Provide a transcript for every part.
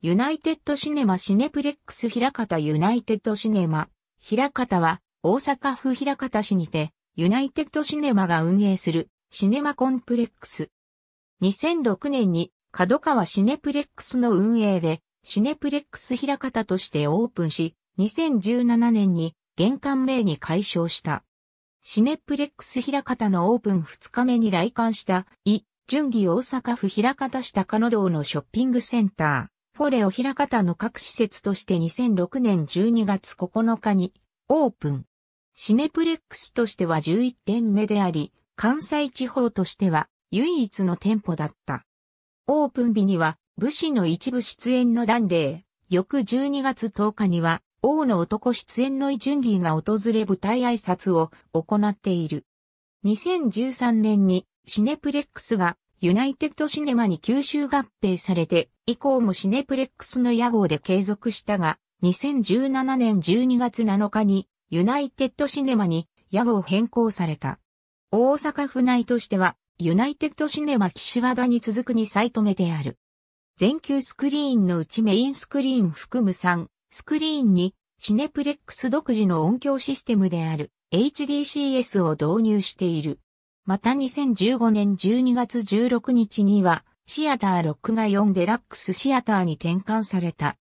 ユナイテッドシネマシネプレックス平方ユナイテッドシネマ平方は大阪府平方市にてユナイテッドシネマが運営するシネマコンプレックス。2006年に角川シネプレックスの運営でシネプレックス平方としてオープンし2017年に玄関名に解消した。シネプレックス平方のオープン2日目に来館した、イ・順義大阪府平方市高野道のショッピングセンター。フォレオ平方の各施設として2006年12月9日にオープン。シネプレックスとしては11点目であり、関西地方としては唯一の店舗だった。オープン日には武士の一部出演の断例、翌12月10日には王の男出演のイ・ジュンギーが訪れ舞台挨拶を行っている。2013年にシネプレックスがユナイテッドシネマに吸収合併されて、以降もシネプレックスの屋号で継続したが、2017年12月7日に、ユナイテッドシネマに屋号変更された。大阪府内としては、ユナイテッドシネマ岸和田に続く2サイト目である。全球スクリーンのうちメインスクリーン含む3、スクリーンに、シネプレックス独自の音響システムである HDCS を導入している。また2015年12月16日には、シアターロックが4デラックスシアターに転換された。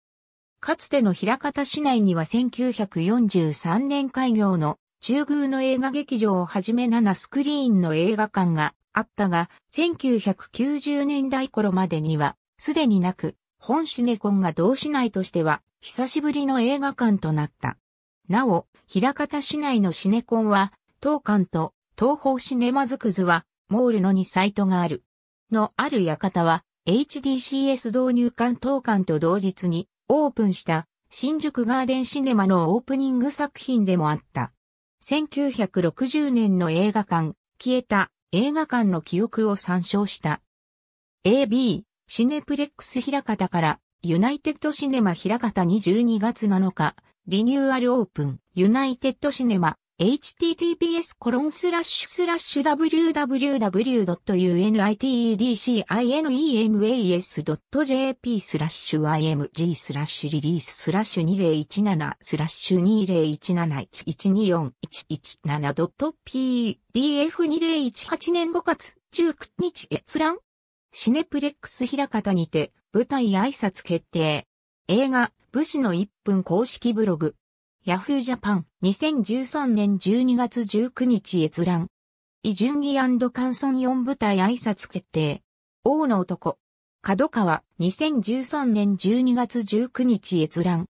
かつての平方市内には1943年開業の中宮の映画劇場をはじめ7スクリーンの映画館があったが、1990年代頃までには、すでになく、本シネコンが同市内としては、久しぶりの映画館となった。なお、平方市内のシネコンは、当館と東方シネマズクズは、モールの2サイトがある。のある館は、HDCS 導入館当館と同日に、オープンした、新宿ガーデンシネマのオープニング作品でもあった。1960年の映画館、消えた映画館の記憶を参照した。AB、シネプレックス平方から、ユナイテッドシネマ平方に12月7日、リニューアルオープン、ユナイテッドシネマ https コロンスラッシュスラッシュ www.unitedcinemas.jp スラッシュ img スラッシュリリーススラッシュ2017スラッシュ 20171241117.pdf2018 年5月19日閲覧シネプレックス平方にて舞台挨拶決定映画武士の1分公式ブログヤフージャパン、2013年12月19日閲覧。イ・ジュンギカンソン4部隊挨拶決定。王の男。角川2013年12月19日閲覧。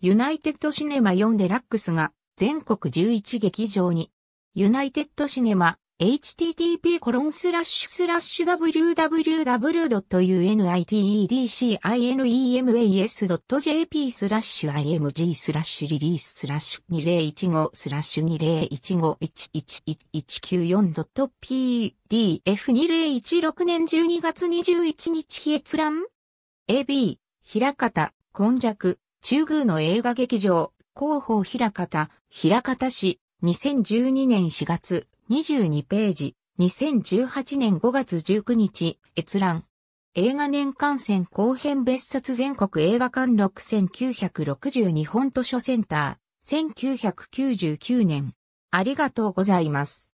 ユナイテッドシネマ4デラックスが全国11劇場に。ユナイテッドシネマ http://www.unitedcinemas.jp img r e l e a s e 2015スラ201511194 pdf2016 年12月21日日閲覧 AB、平方、今弱、中宮の映画劇場、広報平方、平方市、2012年4月。22ページ、2018年5月19日、閲覧。映画年間戦後編別冊全国映画館6962本図書センター、1999年。ありがとうございます。